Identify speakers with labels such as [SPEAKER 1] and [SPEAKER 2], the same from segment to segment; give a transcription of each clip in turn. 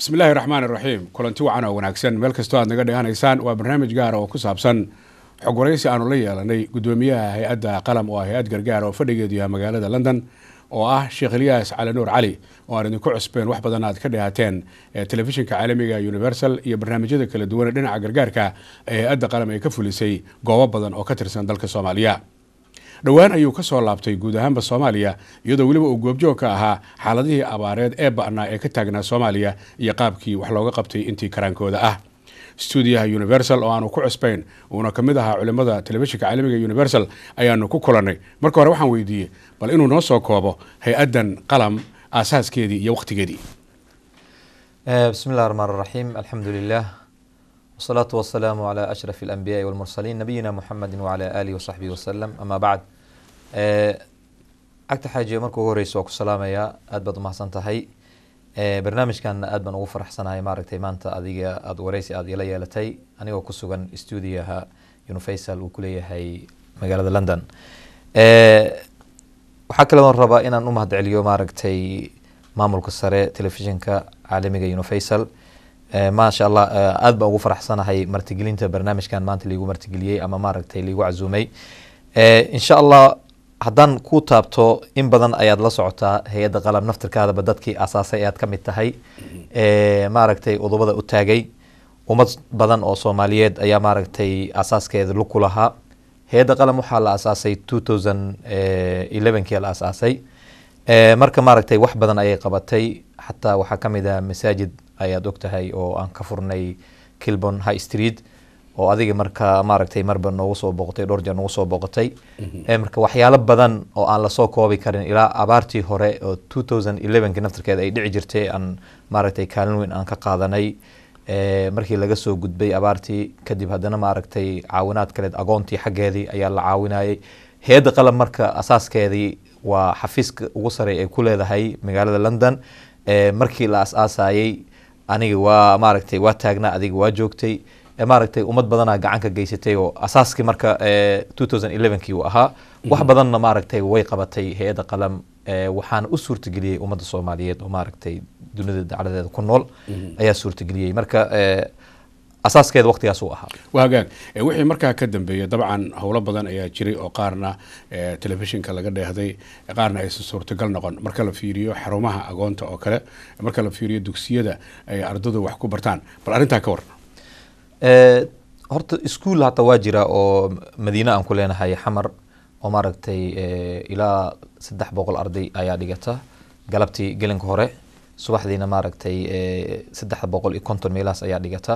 [SPEAKER 1] bismi illaahi raxmaan iraxiim kulanti wacan oo wanaagsan meel kastoo aad naga dheganaysaan waa barnaamij gaara oo ku saabsan xogwaraysi aanu la yeelanay guddoomiyaha hay-adda qalam oo ah hay-ad gargaar oo fadhigeedu yahay magaalada london oo ah sheekh ilyaas calinuur cali oo aan idinku cusbeen wax badan aad ka ee telefishinka caalamiga universal iyo barnaamijyada kala duwan ee dhinaca gargaarka ee hay-adda qalam ay ka fulisay goobo badan oo ka tirsan dalka soomaaliya dhowaan ayuu ka soo laabtay guud ahaanba soomaaliya iyadoo weliba uu goobjoog ka ahaa xaaladihii abaareed ee ba'naa ee ka taagnaa soomaaliya iyo qaabkii wax looga qabtay intii karaankooda ah stuudiyaha universal oo aanu ku cusbayn uuna ka mid ahaa culimmada telefishinka caalamiga universal ayaanu ku kulannay marka hore waxaan weydiiyey bal inuu noo soo koobo hay-addan qalam aasaaskeedii iyo wakhtigeedii
[SPEAKER 2] eh, bismi llah raxmaan raxiim alxamdu lilah والصلاة والسلام على أشرف الأنبياء والمرسلين نبينا محمد وعلى آله وصحبه وسلم أما بعد agta xaajiye marka ugu horeysa waa ku salaamayaa aad baad umahadsan tahay barnaamijkan aad baan ugu faraxsanahay maaragtay maanta adiga aada wareysi aada ila yeelatay anigoo ku sugan stuudiyaha universal uu kuleeyahay magaalada london waxaa kaloo rabaa inaan umahad celiyo maaragtay maamulka sare telefishinka caalamiga universal Eh, maasha allah eh, aad baan ugu faraxsanahay martigelinta barnaamijkan maanta laigu martigeliyey ama maaragtay laigu casuumay eh, insha allah haddaan ku taabto in badan ayaad la socotaa hay-adda qalab naftirkaadaba dadkii aasaasay ayaad ka mid tahay maaragtay udubada u taagay ummad badan oo soomaaliyeed ayaa maaragtay aasaaskeeda lug ku lahaa hay-adda qalam waxaa la aasaasay two thousand elevenkii la aasaasay marka maaragtay wax badan ayay qabatay xataa waxaa ka mid ah masaajid ayaad ogtahay oo aan ka furnay kilbon high street oo adiga markaa maaragtay marba noogu soo booqotay dhowrja noogu soo booqotay mhm. eh, marka waxyaalo badan oo aan lasoo koobi karin ilaa abaartii hore oo two thousand elevenka naftarkeeda ay dhici jirtay aan maaragtay kaalin weyn aan ka qaadanay eh, markii laga soo gudbay abaartii kadib haddana maaragtay caawinaad kaleed agoontii xaggeedii ayaa la caawinayay heedda qalab marka asaaskeedii waa xafiiska ugu sarey ay ku leedahay magaalada london eh, markii la as-aasayey aniga waa maaragtay waa taagnaa adiga waa joogtay maaragtay ummad badanaa gacan ka geysatay oo asaaskii marka two uu ahaa wax mhm. badanna maaragtay way qabatay hay-adda qalam waxaana u suurtageliyey ummadda soomaaliyeed oo maaragtay dunida dacladeeda ku nool mhm. ayaa suurtageliyey marka
[SPEAKER 1] asaaskeeda waqtigaasuu ahaa waa eh, wixii markaa ka dambeeyey dabcan howlo badan ayaa jiray oo qaarna eh, telefishinka laga dheehday eh, qaarna aysan suurtagal noqon marka la fiiriyo xarumaha agoonta oo kale marka la fiiriyo dugsiyada ay ardadu wax ku bartaan bal arrintaa ka war horta iskuol hata waa jira oo madiine aan ku leenahay
[SPEAKER 2] xamar oo maaragtay ilaa saddex boqol arday ayaa dhigata galabtii gelinka hore subaxdiina maaragtay saddex boqol iyo konton meelahaas ayaa dhigata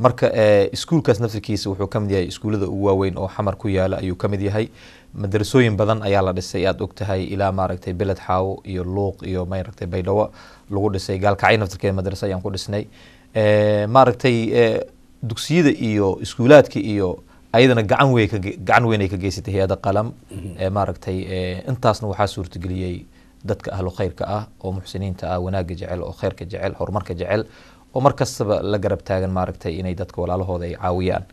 [SPEAKER 2] marka eh, iskuulkaas naftirkiisa wuxuu kamid yahay iskuullada ugu waaweyn oo xamar ku yaala ayuu kamid yahay madarasooyin badan ayaa la dhisay aada ogtahay ilaa maaragtay beled xaawo iyo luuq iyo maaragtay baydhawo lagu dhisay gaalkacay naftirkeeda madrasa ayaan ku dhisnay eh, maaragtay eh, dugsiyada iyo iskuulaadka iyo ayadana gacan wey gacan weyn ka geysatay hay-adda qalam mm-hmm. maaragtay intaasna waxaa suurtageliyey dadka ahlu khayrka ah oo muxsiniinta ah wanaagga jecel oo khayrka jecel horumarka jecel oo markastaba la garab taagan maaragtay inay dadka walaalahooda ay caawiyaan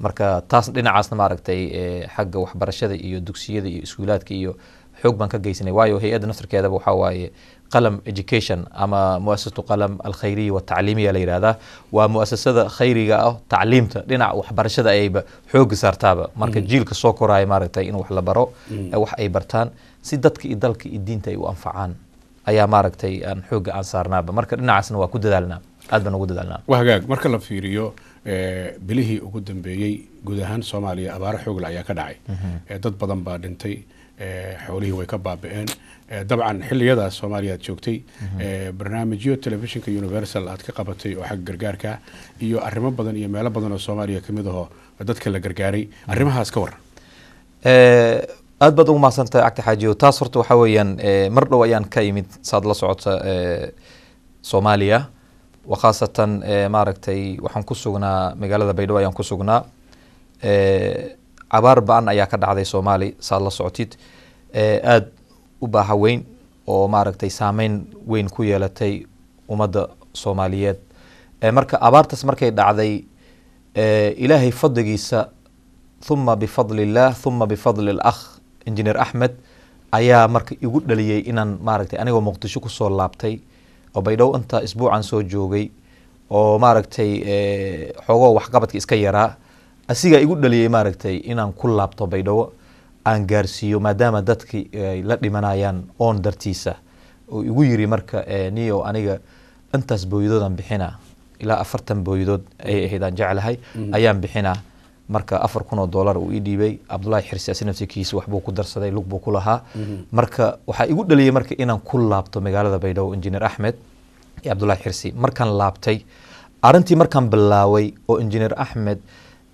[SPEAKER 2] marka taas dhinacaasna maaragtay eh, xagga waxbarashada iyo dugsiyada iyo iskuulaadka iyo xoog baan ka geysanay waayo hay-adda naftarkeedaba waxaa waaye qalam education ama muasasatu qalam alkhayriya watacliimiya la yidhahdaa waa muasasada khayriga ah tacliimta dhinaca waxbarashada ayayba xooga saartaaba marka mm. jiilka soo koraya maaragtay in wax la baro mm. eh, wax ay bartaan si dadka iyo dalka iyo diinta ay u anfacaan ayaa
[SPEAKER 1] maaragtay aan xooga aan saarnaaba marka dhinacaasna waa ku dadaalnaa aad baan ugu dadaalnaa waa hagaag marka la fiiriyo eh, bilihii ugu dambeeyey guud ahaan soomaaliya abaaro xoogle ayaa ka dhacay mhm. eh, dad badan baa dhintay eh, xoolihii way ka baaba'een dabcan xiliyadaas soomaaliya aad joogtay mhm. barnaamijyo telefishinka universal aad ka qabatay oo xagga gargaarka iyo arrimo badan iyo meelo badan oo soomaaliya kamid aho dadka la gargaaray arrimahaas ka waran
[SPEAKER 2] aad baad ugu mahadsantahay cagti xaajiyo taas horta waxaa weeyaan mar dhow ayaan ka imid saad la socota soomaaliya wakhaasatan maaragtay waxaan ku sugnaa magaalada baydhabo ayaan ku sugnaa cabaar ba-an ayaa ka dhacday soomaali saad la socotid aada u baaha weyn oo maaragtay saameyn weyn ku yeelatay ummadda soomaaliyeed marka abaartaas markay dhacday ilaahay fadligiisa huma bifadli illaah huma bifadli lakh injineer axmed ayaa marka igu dhaliyay inaan maaragtay anigoo muqdisho kusoo laabtay oo baydhow inta isbuucan soo joogay oo maaragtay eh, xoogoo waxqabadka iska yaraa asigaa igu dhaliyay maaragtay inaan ku laabto baydhabo aan gaarsiiyo maadaama dadki ay eh, la dhimanayaan oon dartiisa oo igu yiri marka eh, niyow aniga intaas booyadoodan bixina ilaa afartan booyadood ayay ahayd aan jeclahay mm-hmm. ayaan bixinaa marka afar kun oo dolar uu ii dhiibay cabdulahi xirsi asi nafsikiisa waxbuu ku darsaday lug ku lahaa mhm. marka waxaa igu dhaliyay marka inaan ku laabto magaalada baydhabo injineer axmed iyo cabdulahi xirsi markaan laabtay arrintii markaan bilaaway oo injineer axmed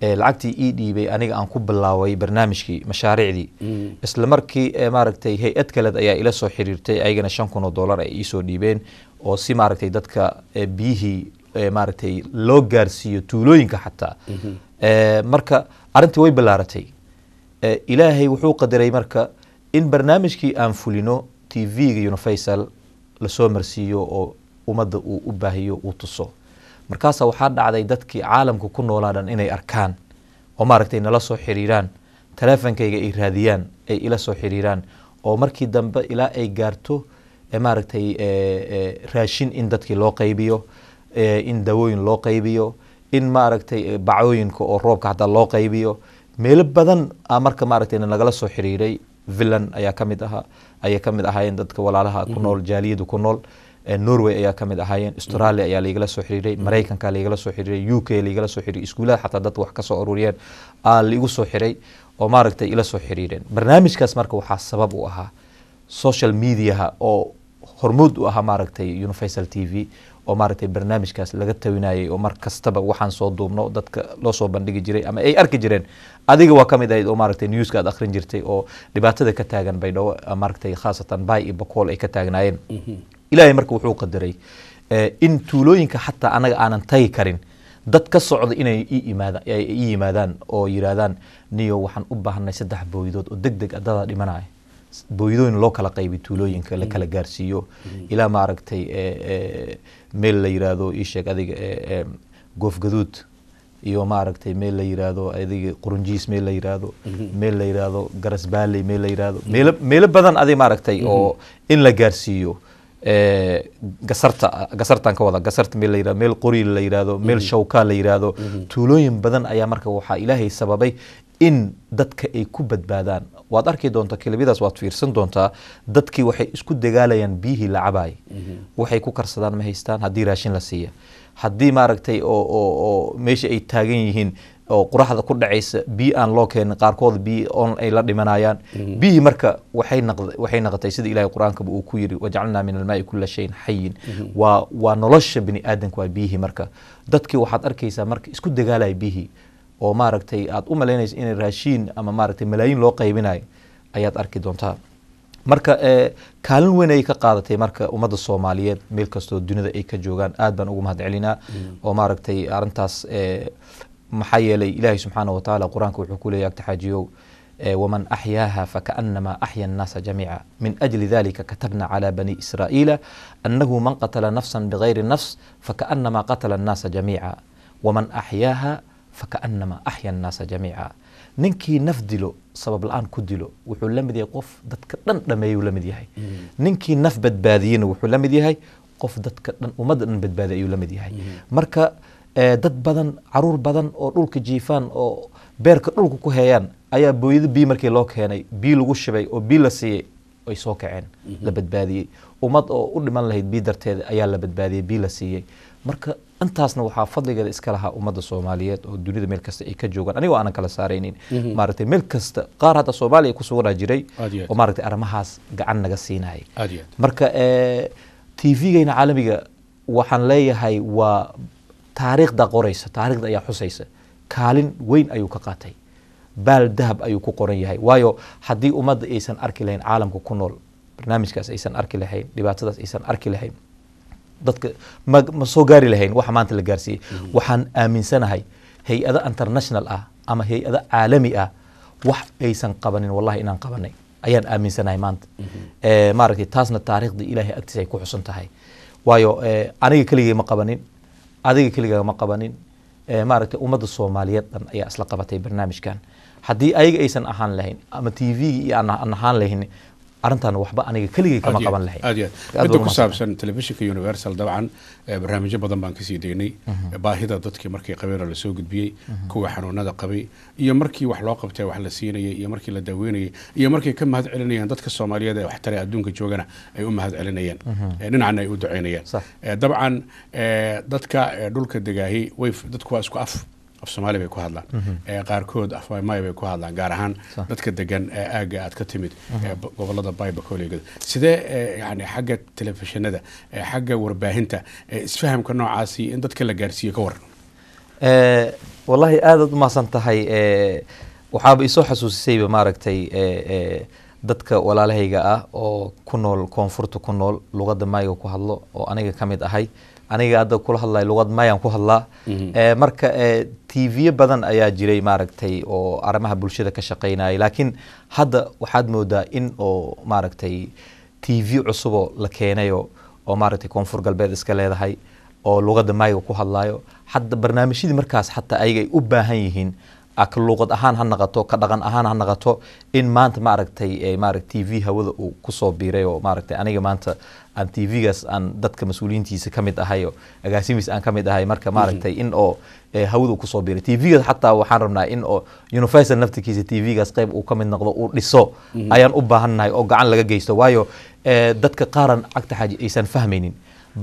[SPEAKER 2] eh, lacagtii ii dhiibay aniga aan ku bilaaway barnaamijkii mashaariicdii mhm. isla eh, maaragtay hay-ad kaleed ayaa ila soo xiriirtay ayagana shan kun oo dollar ay iisoo dhiibeen oo si maaragtay dadka eh, biyihii maaragtay loo gaarsiiyo tuulooyinka xataa mhm marka arintii way ballaaratay ilaahay wuxuu qadaray marka in barnaamijkii aan fulino t v-ga universal lasoo marsiiyo oo ummadda uu u baahiyo uu tuso markaasaa waxaa dhacday dadkii caalamka ku noolaa dhan inay arkaan oo maaragtay nala soo xiriiraan taleefonkayga ay raadiyaan ay ila soo xiriiraan oo markii dambe ilaa ay gaarto maaragtay raashin in dadkii loo qaybiyo in dawooyin loo qaybiyo in maaragtay eh, bacooyinka oo roobka hataa loo qaybiyo meelo badan a ah marka maaragtay nagala soo xiriiray villan ayaa kamid ahaa ayay kamid ahaayeen dadka walaalaha ku nool mhm. jaaliyada ku nool eh, norway ayaa kamid ahaayeen mhm. australia ayaa laygala soo xiriiray maraykanka laygala soo xiriiray u k laygala soo xiriiray iskuulaha xataa dadka wax kasoo ururiyeen aa ah, laigu soo xiray oo maaragtay ila soo xiriireen barnaamijkaas marka waxaa sabab u ahaa social mediaha oo hormood u ahaa maaragtay universal t v oo maaragtay barnaamijkaas laga tawinayay oo mar kastaba waxaan soo duubno dadka loosoo bandhigi jiray ama ay arki jireen adiga waa ka mid ahayd oo maaragtay newska aad akhrin jirtay oo dhibaatada ka taagan baydhabo ah, maaragtay khaasatan baay iyo bakool ay ka taagnaayeen mhm. ilaahay marka wuxuu qadaray eh, in tuulooyinka xataa anaga aanan tagi karin dad ka socda inay ii yimaadaan oo yidhaahdaan niyo waxaan u baahnay saddex booydood oo deg deg addadaa ah dhimanaya booydooyin loo kala qaybiy tuulooyinka la kala mm. gaarsiiyo mm. ilaa maaragtay eh, eh, meel la yiraahdo isheeg adiga eh, goofgaduud iyo maaragtay meel la yiraahdo adiga qurunjiis meel la yiraahdo mm-hmm. meel la yiraahdo garasbaaley meel la yiraahdo mm-hmm. meel meelo badan adi maaragtay oo mm-hmm. in la gaarsiiyo gasarta gasartaan ka wada gasarta meel la yirahdo meel qori la yirahdo meel shawkaa la yirahdo tuulooyin badan ayaa marka waxaa ilaahay sababay in dadka ay ku badbaadaan waad arki doontaa kelmadaas waad fiirsan doontaa dadkii waxay isku dagaalayaan biyihii la cabaay mhm. waxay ku karsadaan ma haystaan haddii raashin la siiya haddii maaragtay oo meesha ay taagan yihiin oo quraxda ku dhacaysa biyo aan loo keenin qaarkood biy ay la dhimanayaan mhm. biyihii marka waxay naqotay sida ilahay qur-aankaba uu ku yiri wajacalnaa min almaai kula shayin xayin mhm. waa nolosha bani aadamka waa biyihii marka dadkii waxaad arkaysaa marka isku dagaalaya biyihii oo maaragtay aada u malaynaysa inay raashiin ama maaragtay malaayiin loo qaybinayo ayaad arki doontaa marka eh, kaalin weyn ayay ka qaadatay marka ummadda soomaaliyeed meel kastoo dunida ay ka joogaan aad baan ugu mahad mm. oo maaragtay arintaas eh, maxaa yeelay ilaahay subxaana wa tacaala qur-aanka wuxuu ku leeyay agtaxaajiyow eh, waman axyaaha fakaanamaa axya annaasa jamiica min ajli dalika katabna calaa bani israa'iila annahu man qatala nafsan bigayri nafs fakaanamaa qatala annaasa jamiica waman axyaaha fakaanama axya annaasa jamiica ninkii naf dilo sabab la-aan ku dilo wuxuu la yahay qof dadka dhan dhameeyuu la yahay ninkii naf badbaadiyena wuxuu la yahay qof dadka dhan ummadda dhan badbaadiy ayuu la yahay marka dad badan caruur badan oo dhulka jiifaan oo beerka dhulka ku heeyaan ayaa booyado bii markii loo keenay bii lagu shibay oo bii la siiyey ay soo kaceen la badbaadiyey ummad oo u dhiman lahayd bii darteeda ayaa la badbaadiyey bii la siiyey marka intaasna waxaa fadligeeda iska lahaa ummadda soomaaliyeed oo dunida meel kasta ay ka joogaan anigoo aanan kala saaraynin mhm. maaragtay meel kasta qaar hadda soomaaliya ku sugnaa jiray oo maaragtay arrimahaas gacan naga siinaya marka eh, tvgayna caalamiga waxaan leeyahay waa taariikhda qoraysa taariikhda ayaa xusaysa kaalin weyn ayuu ka qaatay baal dahab ayuu ku qoran yahay waayo haddii ummadda aysan arki lahayn caalamka ku nool barnaamijkaas aysan arki lahayn dhibaatadaas aysan arki lahayn dadka ma soo gaari lahayn waxa maanta la gaarsiiyey waxaan aaminsanahay hay-ada international ah ama hay-ada caalami ah wax aysan qabanin wallahi inaan qabanay ayaan aaminsanahay maanta mhm. eh, maaragtay taasna taariikhdii ilaahay agtiis ay ku xusan tahay waayo eh, aniga keligay ma qabanin adiga keligaa ma qabanin eh, maaragtay ummadda soomaaliyeed dhan ayaa isla qabatay barnaamijkan haddii ayaga aysan ahaan lahayn ama t v-ga
[SPEAKER 1] iyo aan ahaan lahayn arintan waxba aniga keligay kama qaban lahay midda ku saabsan telefishinka universal dabcan eh, barnaamijyo badan baan kasii daynay mhm. baahida dadkii markay qabeenoo lasoo gudbiyey mhm. kuwa xanuunada qabay iyo markii wax loo qabtay wax la siinayay iyo markii la daaweynayay iyo markay ka mahad celinayeen dadka soomaaliyeed ee waxtare adduunka joogana ay u mahad celinayeen mhm. eh, dhinacna ay u duceynayeen eh, dabcan dadka dhulka degaahi dadku waa isku af af soomaaliya bay ku hadlaan mhm. eh, qaarkood af waymaya bay ku hadlaan gaar ahaan dadka degan ee aagga aad ka timid eh, mhm. gobolada baibakoligada sidee eh, yani xagga telefishinada xagga warbaahinta isfahamka noocaasi in dadka la gaarsiiyo ka waran wallaahi aadaad umahadsan tahay waxaaba isoo xasuusisayba maaragtay
[SPEAKER 2] dadka walaalahayga ah oo ku nool koonfurta ku nool luqadda maayiga ku hadlo oo aniga kamid ahay aniga hadda kula hadlay luqad mayaan ku hadlaa mhm. eh, marka eh, tv badan ayaa jiray maaragtay oo arrimaha bulshada ka shaqaynaya laakiin hadda waxaad moodaa in oo maaragtay tv cusuboo la keenayo oo maaragtay koonfur galbeed iska leedahay oo luqadda mayiga ku hadlayo hadda barnaamijyadii markaas xataa ayaga u baahan yihiin luuqad ahaan ha naqato ka dhaqan ahaan ha naqato in maanta maaragtay eh, maara t hawada uu kusoo biiray oo maaragtay aniga maanta aan t aan dadka mas-uuliyiintiisa ka ahay oo agaasimiis aan ka ahay marka mhm. maaragtay in oo eh, hawada uu kusoo biiray t xataa waxaan rabnaa in oo universal naftigiisa t v uu ka noqdo uu dhiso mhm. ayaan u baahannahay oo gacan laga geysto waayo eh, dadka qaaran cagta xaaji aysan fahmaynin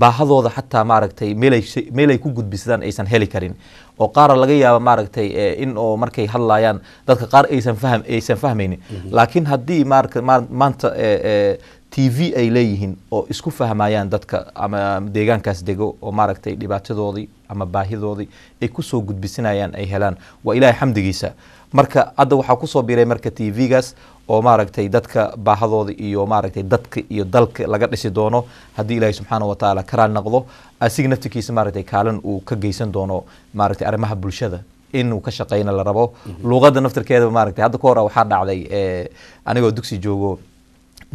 [SPEAKER 2] baahadooda xataa maaragtay meelay ku gudbisadaan aysan heli karin oo qaara laga yaaba maaragtay eh, in oo markay hadlayaan dadka qaar aysan faham aysan fahmaynin mhm. laakiin haddii maanta eh, eh, t v ay leeyihiin oo isku fahmayaan dadka ama deegaankaas dego oo maaragtay dhibaatadoodii ama baahidoodii ay kusoo gudbisanayaan ay helaan waa ilaahay xamdigiisa marka hadda waxaa kusoo biray marka tv-gaas oo maaragtay dadka baahadooda iyo maaragtay dadka iyo dalka laga dhisi doono haddii ilaahay subxaana wa tacaala karaal naqdo asiga naftikiisa maaragtay kaalin uu ka geysan doono maaragtay arrimaha bulshada inuu ka shaqeyna la rabo mhm. luuqadda naftirkeeda maaragtay hadda ka hor waxaa dhacday eh, anigoo dugsi joogo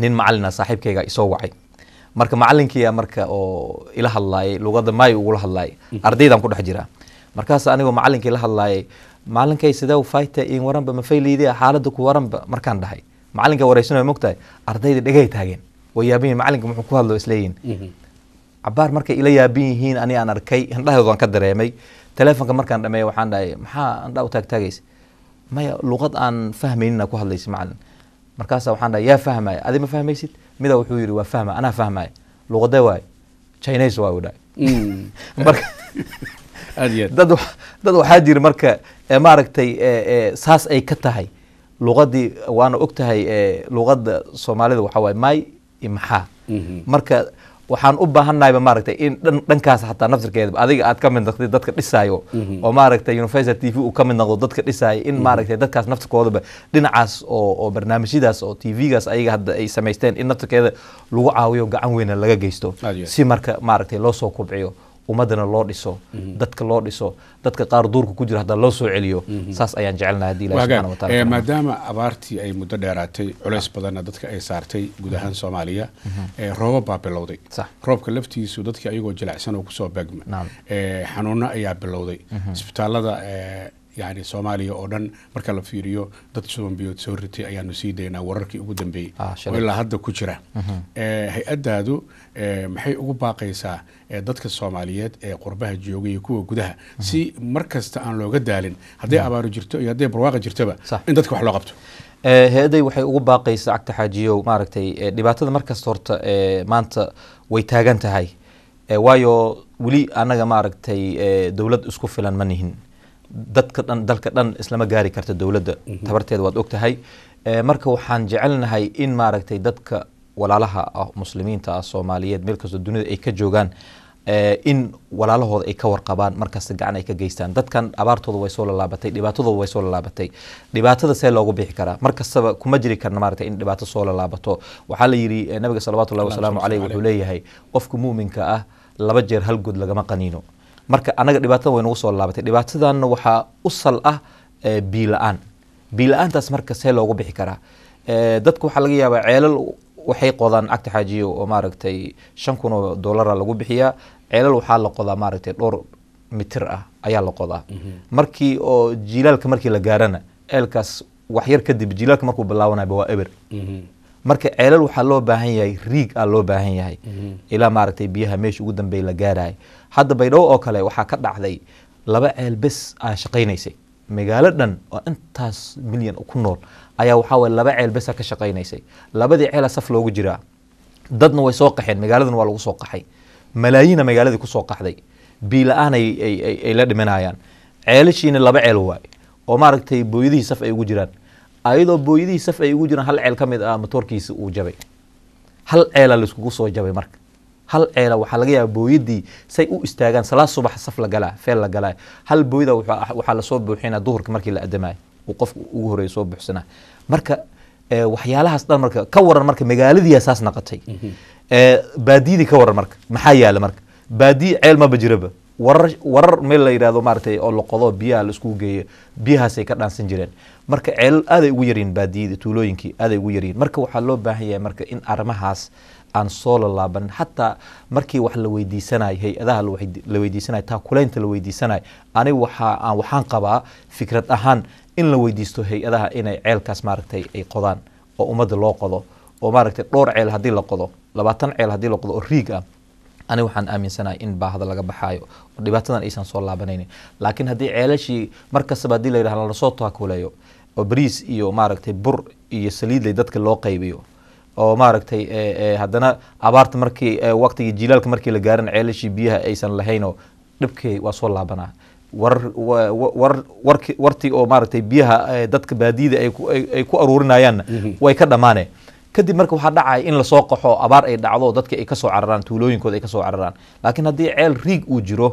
[SPEAKER 2] nin macalina saaxiibkayga isoo wacay marka macalinkiiya marka oo ila hadlaayay luuqadda maayo ugula hadlaayay mhm. ardaydaan ku dhex jiraa markaas anigoo macalinkii la hadlaayay maalinkay sidee fayta in waranba mafaylaydi xaalada ku waranba markaan dhahay macalinka wareysan mogtahay ardayda dhegay taageen way yaaban macalinka muxuu ku hadlo isleeyihin mhm. cabaar markay ila yaaban yihiin ani aan arkay indhaheedu ka dareemay teleefonka markaan dhameey waxaan dhahay maxaa indha u taagtaagaysa maya luqad aan fahmaynina ku hadlaysa macalin markaasa waxaan dhahay yaa fahmaya adi ma fahmaysid midaa wuxuu yidhi waa fahma anaa fahmaya luqade waayo chinese waayo dhahay mm. dad waxaa jira marka maaragtay saas ay ka tahay luqadii waana og tahay luqada soomaalida waxaa waay maay iyo maxaa mhm. marka waxaan u baahannahayba maaragtay in dhankaas hataa nafsirkeedaba adiga aad ka mid noqdid dadka dhisayo mhm. oo maaragtay universal t v uu ka mid noqdo dadka dhisaya in mhm. maaragtay dadkaas naftirkoodaba dhinacaas oo barnaamijyadaas oo t v-gaas ayaga hadda ay samaysteen in naftirkeeda lagu caawiyo gacan weyna laga geysto si marka maaragtay loo soo kobciyo ummadana loo dhiso mhm. dadka loo dhiso dadka qaar duurka ku jira hadaa loo soo celiyo mhm. saas ayaan jecelnaha haddi ilahi subxana wataala
[SPEAKER 1] maadaama abaartii ay muddo dheeraatay culays badanna dadka ay saartay guud ahaan mhm. soomaaliya roobab baa bilowday roobka laftiisu dadkii ayagoo jilacsan oo kusoo baagma xanuuno ayaa bilowday isbitaallada yani soomaaliya oo dhan marka la fiiriyo dad shuban biyood soo ritay ayaanu sii daynaa wararkii ugu dambeeyey ah, ilaa hadda ku jira mhm. eh, hay-adaadu eh, maxay ugu baaqaysaa eh, dadka soomaaliyeed ee qurbaha joogay iyo kuwa gudaha mhm. si mar kasta aan looga daalin hadday mhm. abaaru jirto iyo hadday barwaaqa jirtoba in dadka wax loo qabto hay-adday
[SPEAKER 2] waxay ugu baaqaysa cagta xaajiyow maaragtay dhibaatada markasta horta maanta way taagan tahay waayo weli annaga maaragtay dowlad isku filan ma nihin dadka dhan dalka dhan islama gaari karta dowladda mhm. tabarteeda waad og tahay eh, marka waxaan jecelnahay in maaragtay dadka walaalaha ah muslimiinta ah soomaaliyeed meel kastoo dunida ay ka joogaan eh, in walaalahooda ay ka warqabaan markasta gacan ay ka geystaan dadkan abaartooda way soo lalaabatay dhibaatadooda way soo lalaabatay dhibaatada see loogu bixi karaa markastaba kuma jiri karna maarata in dhibaato soo lalaabato waxaa la yidhi eh, nabiga salawatullahi wasalaamu caleyh wuxuu leeyahay qofka muuminka ah laba jeer hal good lagama qaniino marka anaga dhibaatada way nagu soo laabatay dhibaatadanna waxaa u sal ah biila-aan biila-aantaas marka see loogu bixi karaa dadka waxaa laga yaabaa ceelal waxay qodaan cagta xaajiyo oo maaragtay shan kun oo dollara lagu bixiyaa ceelal waxaa la qodaa maaragtay dhowr mitir ah ayaa la qodaa mhm. markii oo jiilaalka markii la gaarana ceelkaas waxyar kadib jiilaalka markuu bilaabanayba waa eber mhm marka ceelal waxaa loo baahan yahay riig aa loo baahan yahay mm-hmm. ilaa maaragtay biyaha meesha ugu dambey la gaarayo hadda baydhabo oo kale waxaa ka dhacday laba ceel bes aa shaqaynaysay magaalo dhan oo intaas milyan ku nool ayaa waxaa waye laba ceel besa ka shaqaynaysay labadii ceela saf loogu jiraa dadna way soo qaxeen magaaladana waa lagu soo qaxay malaayiina magaaladii kusoo qaxday biila-aan ay la dhimanayaan ceelashiina laba ceel waay oo maaragtay booyadihii saf ay ugu jiraan ayadoo booyadihii saf ay ugu jiraan hal ceel ka mid ah matoorkiisi uu jabay hal ceela laiskugu soo jabay marka hal ceela waxaa laga yaaba booyadii say u istaagaan salaad subax saf la galaa feel la galaa hal booyada waxaa lasoo buuxina duhurka markii la adamayo uu qofku ugu horeeya soo buuxsanaa marka eh, waxyaalahaas dhan marka ka waran marka magaaladiiyaa saas naqotay mhm. eh, baadiyadii ka waran marka maxaa yaala marka baadiya ceel maba jiraba warar warar meel la yidhahdo maaratay oo laqodo biyaha la geeyo biyahaasay ka dhaansan jireen marka ceelal aaday ugu yaryiin baadiyadii tuulooyinkii aaday ugu yaryiin marka waxaa loo baahan yahay marka in arrimahaas aan soo lalaabanin xataa markii wax la weydiisanayo hay-adaha la weydiisanayo taakulaynta la weydiisanayo ani waxaa waxaan qabaa fikrad ahaan in la weydiisto hay-adaha inay ceelkaas maaragtay ay qodaan oo ummadda loo qodo oo maaragtay dhowr ceel haddii la qodo labaatan ceel haddii la qodo oo riig ah ani waxaan aaminsanahay in baahda laga baxayo oo dhibaatadan aysan soo laabanaynin laakiin haddii ceelashii markastaba hadii la yidhahdo lasoo taakuleeyo oo bariis iyo maaragtay bur iyo saliidley dadka loo qaybiyo oo maaragtay eh, eh, haddana abaarta markii eh, waqtigii jilaalka markii la gaarin ceelashii biyaha aysan lahaynoo dhibkey waa soo laabanaa war war oo maaragtay biyaha dadka baadiyada ay ku aruurinayaanna mhm. way ka dhammaane kadib marka waxaa dhacaya in lasoo qaxo abaar ay dhacdo dadka ay kasoo cararaan tuulooyinkooda ay kasoo cararaan laakiin haddii ceel riig uu jiro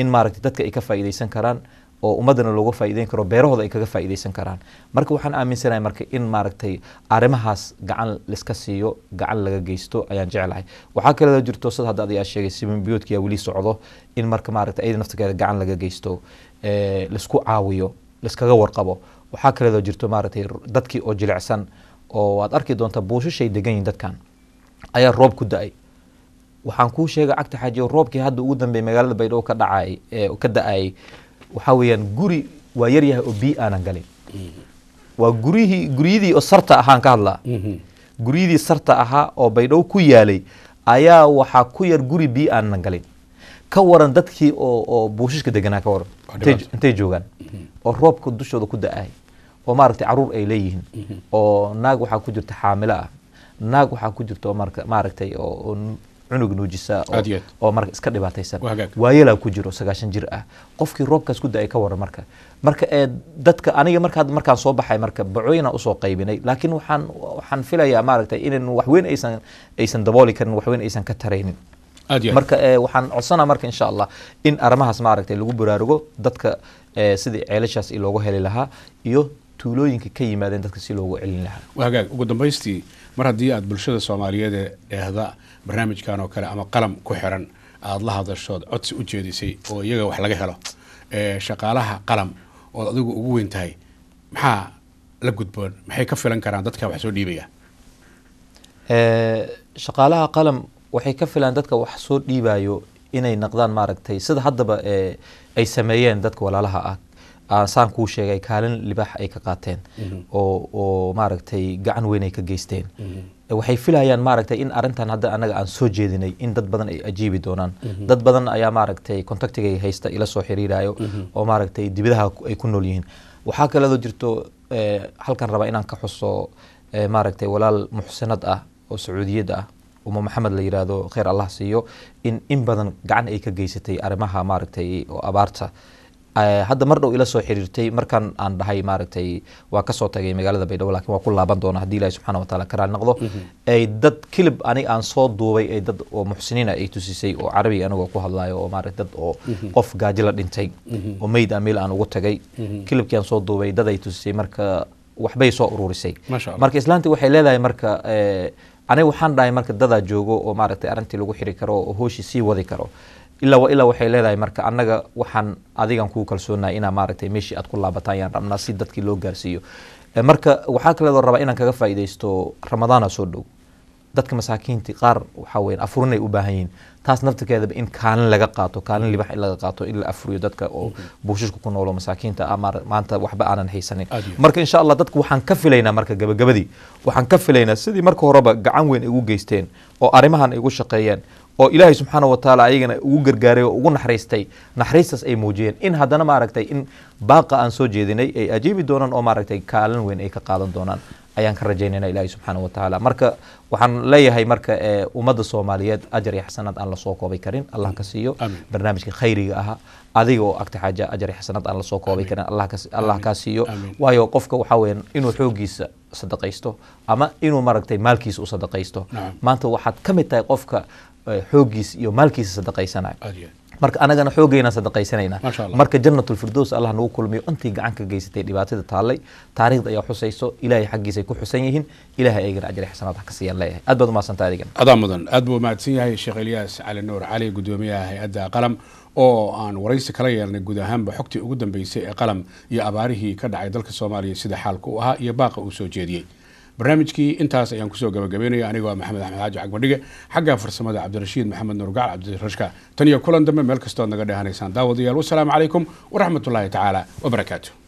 [SPEAKER 2] in maaragtay dadka ay ka faa'iidaysan karaan oo ummaddana looga faa'iideyn karo beerahooda ay kaga faa'iidaysan karaan marka waxaan aaminsanahay marka in maaragtay arrimahaas gacan laiska siiyo gacan laga geysto ayaan jeclahay waxaa kaloo jirto sida hadda adigaa sheegay simanbiyoodkiyaa weli socdo in marka maaragtay ayada naftakeeda gacan laga geysto laisku caawiyo laiskaga warqabo waxaa kaloo jirto maaragtay dadkii oo jilicsan oo waad arki doontaa buushishay degan yihin dadkan ayaa roob ku da-ay waxaan kuu sheega cagta xaajiyo roobkii hadda ugu dambeey magaalada baydhabo ka dhacay ka da-ayay waxaa weeyaan guri waa yaryahay oo biyo aanan galin mhm. waa gurihii guryadii oo sarta ahaan ka hadlaa mhm. guryadii sarta ahaa oo baydhabo ku yaalay ayaa waxaa ku yar guri biyo aanan galin ka waran dadkii oo oo buushishka deganaa ka waran intay joogaan oo mhm. roobka dushooda ku da-ay oo maaragtay caruur ay leeyihiin mhm. oo naag waxaa ku jirta xaamilo ah naag waxaa ku jirta oo maaragtay oo cunug nuujisa oo marka iska dhibaataysan waayelaa ku jiro sagaashan jir ah qofkii roobkaas ku da-ay ka waran marka marka ee dadka aniga markaa markaan soo baxay marka bacooyinaa usoo qaybinay laakiin waxaan waxaan filayaa maaragtay inan waxweyn aysan aysan dabooli karin waxweyn aysan ka taraynin marka waxaan codsanaa marka insha allah in arrimahaas maaragtay lagu baraarugo dadka
[SPEAKER 1] sidii ceelashaas loogu heli lahaa iyo tuulooyinka ka yimaadeen dadka si loogu celin lahaa hagaag ugu dambaystii mar haddii aad bulshada soomaaliyeed ee eehda barnaamijkan oo kale ama qalam ku xiran aada la hadashood codsi u jeedisay oo iyaga wax laga helo shaqaalaha qalam ood adigu ugu weyn tahay maxaa la gudboon maxay ka filan karaan dadka wax soo dhiibaya shaqaalaha qalam waxay ka filaan dadka wax
[SPEAKER 2] soo dhiibayo inay naqdaan maaragtay sida haddaba ay sameeyeen dadka walaalaha ah Ah, saan kuu sheegay kaalin libaax ay ka qaateen mhm. oo maaragtay gacan weyn ay ka geysteen mhm. eh, waxay filayaan maaragtay in arintan hadda anaga aan soo jeedinay in dad badan ay ajiibi doonaan mhm. dad badan ayaa maaragtay contactigay haysta ila soo xiriirayo oo maaragtay dibidaha ay ku nool yihiin waxaa kaleedoo jirto eh, halkan rabaa inaan ka xuso eh, maaragtay walaal muxsinad ah oo sacuudiyad ah uma maxamed la yidhaahdo kheyr allah siiyo in in badan gacan ay ka geysatay arrimaha maaragtay oo abaarta Eh, hadda mar dhow ila soo xiriirtay markan aan dhahay maaragtay waa kasoo tagay magaalada baydhabo lakin waa ku laaban doona haddi ilahi subxana wa taala ka noqdo mhm. ay dad kilib anig aan soo duubay ay dad oo muxsiniina ah ay tusisay oo carabi anigoo ku hadlaayo oo maarata dad oo mhm. qof gaajo la dhintay mhm. oo meyd aan meel aan ugu tagay kilibkii aan soo duubay dad ay tusisay marka waxbay soo ururisay marka islaanti waxay leedahay marka eh, aniga waxaan dhahay marka dadaa joogo oo maaragtay arrintii lagu xiri karo oo hooshii sii wadi karo ilaa wa ilaa waxay leedahay marka annaga waxaan adigan kuu kalsoonaa inaa maaragtay meeshii aad ku laabataan ayaan rabnaa si dadkii loo gaarsiiyo marka waxaa kaleedoo rabaa inaan kaga faa'iidaysto ramadaana soo dhow dadka masaakiinti qaar waxaa weyan afurin u baahan yihiin taas naftirkeedaba in kaalin laga qaato kaalin libax in laga qaato in la afuriyo dadka oo buushashka ku noolo masaakiinta ah, ama maanta waxba aanan haysanin marka insha allah dadku waxaan ka filaynaa marka gabagabadii waxaan ka filaynaa sidii marka horeba gacan weyn ay ugu geysteen oo arrimahan ay ugu shaqeeyeen oo ilaahay subxaana wataala ayagana ugu gargaaray oo ugu naxariistay naxariistaas ay muujiyeen in haddana maaragtay in baaqa aan soo jeedinay ay ajiibi doonaan oo maaragtay kaalin weyn ay ka qaadan doonaan ayaan ka rajaynayna ilaahay subxaana watacaala marka waxaan leeyahay marka eh, ummadda soomaaliyeed ajar iyo xasanaad aan lasoo koobay karin allah ka siiyo barnaamijka khayriga ahaa adiga oo agta xaaja ajar iyo xasanaad aan lasoo koobay karin allah kaa siiyo waayo qofka waxaa weeyaan inuu xoogiisa sadaqaysto ama inuu maaragtay maalkiisa u sadaqaysto maanta waxaad ka mid tahay qofka xoogiis iyo maalkiisa sadaqaysanayo marka anagana xoogeynaan sadaqaysanayna marka janatulfirdows allah nagu kulmiyo intii gacan ka geysatay dhibaatada taallay taariikhda ayaa xusayso ilahay xaggiisa ku xusan yihiin ilahay ayagana ajri xasanaad ka leeyahay
[SPEAKER 1] aad baad umahadsantaa adigana adaa mudan aad buu mahadsan yahay sheekh elyaas cali nuur cali gudoomiyaha hay-adda qalam oo aan waraysi kala yeelnay guud ahaanba xogtii ugu dambeysay ee qalam iyo abaarihii ka dhacay dalka soomaaliya sida xaalka u ahaa iyo baaqa uu soo jeediyey barnaamijkii intaas ayaan kusoo gabagabeynaya aniga maxamed axmed xaaji xagmadhige xagga farsamada cabdirashiid maxamed nurgaal cabdirashka tan iyo kulan dambe meel kastooad naga dhehanaysaan daawadayaal wasalaamu calaykum waraxmatullaahi tacaala wabarakaatu